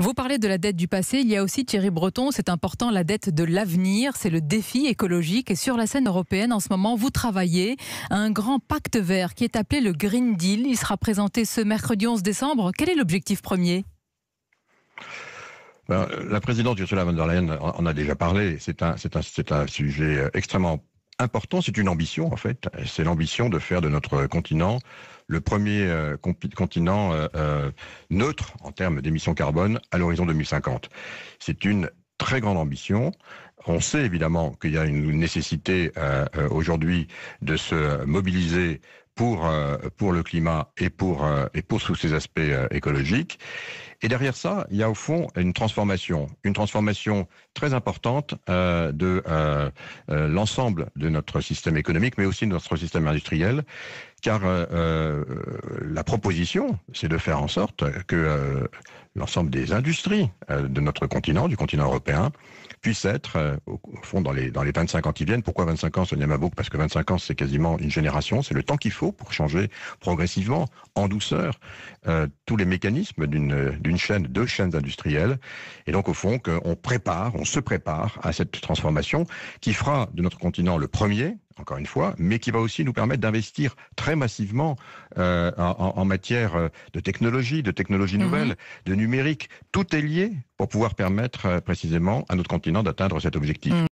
Vous parlez de la dette du passé, il y a aussi Thierry Breton, c'est important, la dette de l'avenir, c'est le défi écologique. Et sur la scène européenne, en ce moment, vous travaillez à un grand pacte vert qui est appelé le Green Deal. Il sera présenté ce mercredi 11 décembre. Quel est l'objectif premier ben, la présidente Ursula von der Leyen en a déjà parlé. C'est un, un sujet euh, extrêmement important. C'est une ambition, en fait. C'est l'ambition de faire de notre continent le premier euh, continent euh, euh, neutre en termes d'émissions carbone à l'horizon 2050. C'est une très grande ambition. On sait évidemment qu'il y a une nécessité aujourd'hui de se mobiliser pour euh, pour le climat et pour euh, et pour tous ces aspects euh, écologiques. Et derrière ça, il y a au fond une transformation, une transformation très importante de l'ensemble de notre système économique, mais aussi de notre système industriel, car la proposition, c'est de faire en sorte que l'ensemble des industries de notre continent, du continent européen, puisse être, au fond, dans les, dans les 25 ans qui viennent. Pourquoi 25 ans, Sonia Mabouk Parce que 25 ans, c'est quasiment une génération, c'est le temps qu'il faut pour changer progressivement, en douceur, euh, tous les mécanismes d'une chaîne, deux chaînes industrielles. Et donc, au fond, qu'on prépare, on se prépare à cette transformation qui fera de notre continent le premier, encore une fois, mais qui va aussi nous permettre d'investir très massivement euh, en, matière euh, de technologie, de technologie mhm. nouvelle, de numérique. Tout est lié pour pouvoir permettre précisément à notre continent d'atteindre cet objectif. Mm.